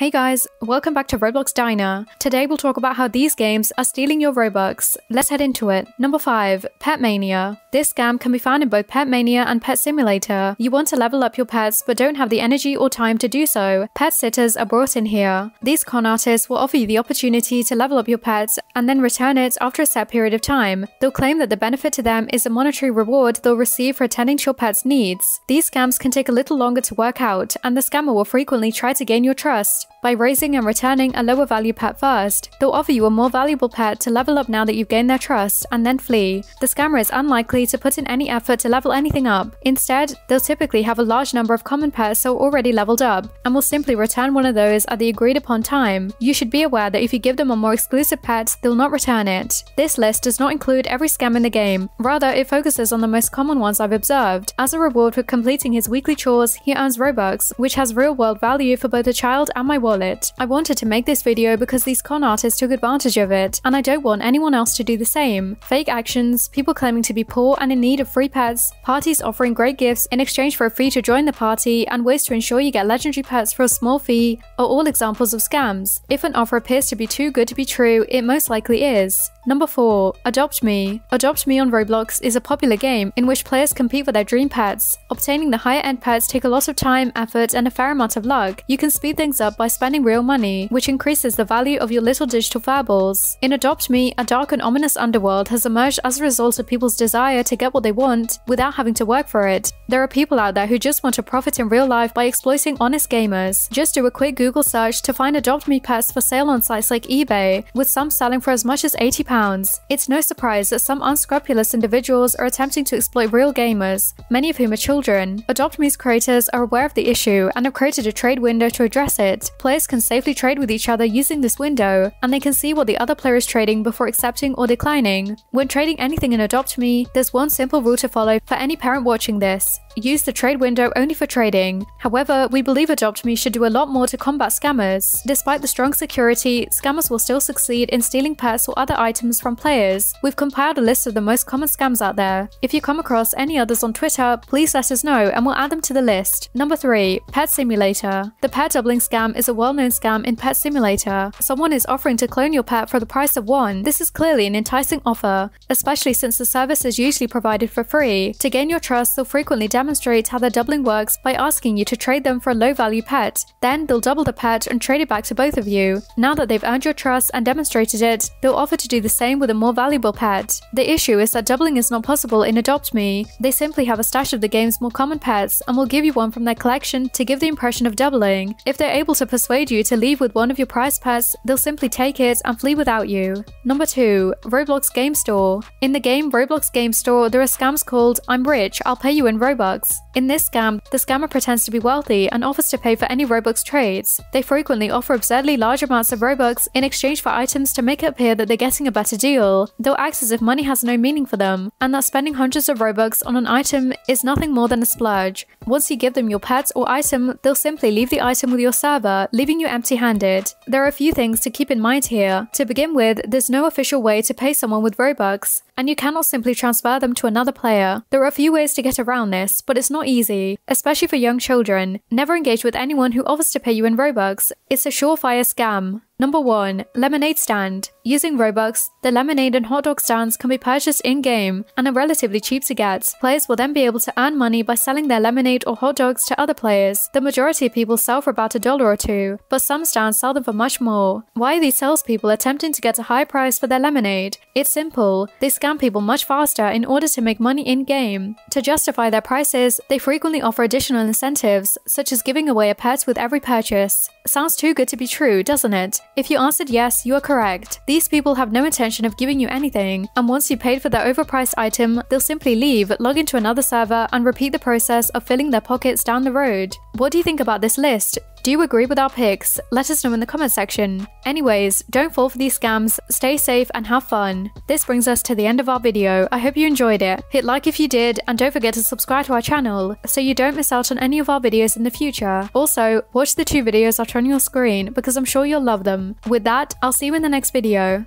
Hey guys, welcome back to Roblox Diner. Today we'll talk about how these games are stealing your Robux. Let's head into it. Number 5. Pet Mania. This scam can be found in both Pet Mania and Pet Simulator. You want to level up your pets but don't have the energy or time to do so. Pet sitters are brought in here. These con artists will offer you the opportunity to level up your pets and then return it after a set period of time. They'll claim that the benefit to them is a monetary reward they'll receive for attending to your pet's needs. These scams can take a little longer to work out and the scammer will frequently try to gain your trust by raising and returning a lower value pet first, they'll offer you a more valuable pet to level up now that you've gained their trust and then flee. The scammer is unlikely to put in any effort to level anything up. Instead, they'll typically have a large number of common pets so already leveled up and will simply return one of those at the agreed upon time. You should be aware that if you give them a more exclusive pet, they'll not return it. This list does not include every scam in the game, rather it focuses on the most common ones I've observed. As a reward for completing his weekly chores, he earns Robux, which has real world value for both a child and my wallet. I wanted to make this video because these con artists took advantage of it, and I don't want anyone else to do the same. Fake actions, people claiming to be poor and in need of free pets, parties offering great gifts in exchange for a fee to join the party, and ways to ensure you get legendary pets for a small fee are all examples of scams. If an offer appears to be too good to be true, it most likely is. Number 4. Adopt Me. Adopt Me on Roblox is a popular game in which players compete for their dream pets. Obtaining the higher end pets take a lot of time, effort, and a fair amount of luck. You can speed things up by spending real money, which increases the value of your little digital fireballs. In Adopt Me, a dark and ominous underworld has emerged as a result of people's desire to get what they want without having to work for it. There are people out there who just want to profit in real life by exploiting honest gamers. Just do a quick Google search to find Adopt Me pets for sale on sites like eBay, with some selling for as much as £80 pounds. It's no surprise that some unscrupulous individuals are attempting to exploit real gamers, many of whom are children. Adopt Me's creators are aware of the issue and have created a trade window to address it. Players can safely trade with each other using this window, and they can see what the other player is trading before accepting or declining. When trading anything in Adopt Me, there's one simple rule to follow for any parent watching this. Use the trade window only for trading. However, we believe Adopt Me should do a lot more to combat scammers. Despite the strong security, scammers will still succeed in stealing pets or other items items from players, we've compiled a list of the most common scams out there. If you come across any others on Twitter, please let us know and we'll add them to the list. Number 3. Pet Simulator The pet doubling scam is a well-known scam in Pet Simulator. Someone is offering to clone your pet for the price of one. This is clearly an enticing offer, especially since the service is usually provided for free. To gain your trust, they'll frequently demonstrate how their doubling works by asking you to trade them for a low-value pet. Then they'll double the pet and trade it back to both of you. Now that they've earned your trust and demonstrated it, they'll offer to do the same with a more valuable pet. The issue is that doubling is not possible in Adopt Me. They simply have a stash of the game's more common pets and will give you one from their collection to give the impression of doubling. If they're able to persuade you to leave with one of your prize pets, they'll simply take it and flee without you. Number 2. Roblox Game Store In the game Roblox Game Store, there are scams called I'm rich, I'll pay you in Robux. In this scam, the scammer pretends to be wealthy and offers to pay for any Robux trades. They frequently offer absurdly large amounts of Robux in exchange for items to make it appear that they're getting a better deal. They'll act as if money has no meaning for them, and that spending hundreds of Robux on an item is nothing more than a splurge. Once you give them your pet or item, they'll simply leave the item with your server, leaving you empty handed. There are a few things to keep in mind here. To begin with, there's no official way to pay someone with Robux, and you cannot simply transfer them to another player. There are a few ways to get around this, but it's not easy, especially for young children. Never engage with anyone who offers to pay you in Robux, it's a surefire scam. Number 1. Lemonade Stand. Using Robux, the lemonade and hot dog stands can be purchased in-game and are relatively cheap to get. Players will then be able to earn money by selling their lemonade or hot dogs to other players. The majority of people sell for about a dollar or two, but some stands sell them for much more. Why are these salespeople attempting to get a high price for their lemonade? It's simple. They scam people much faster in order to make money in-game. To justify their prices, they frequently offer additional incentives, such as giving away a pet with every purchase. Sounds too good to be true, doesn't it? If you answered yes, you are correct. These people have no intention of giving you anything, and once you paid for their overpriced item, they'll simply leave, log into another server, and repeat the process of filling their pockets down the road. What do you think about this list? Do you agree with our picks? Let us know in the comment section. Anyways, don't fall for these scams, stay safe and have fun. This brings us to the end of our video, I hope you enjoyed it. Hit like if you did and don't forget to subscribe to our channel so you don't miss out on any of our videos in the future. Also, watch the two videos that are on your screen because I'm sure you'll love them. With that, I'll see you in the next video.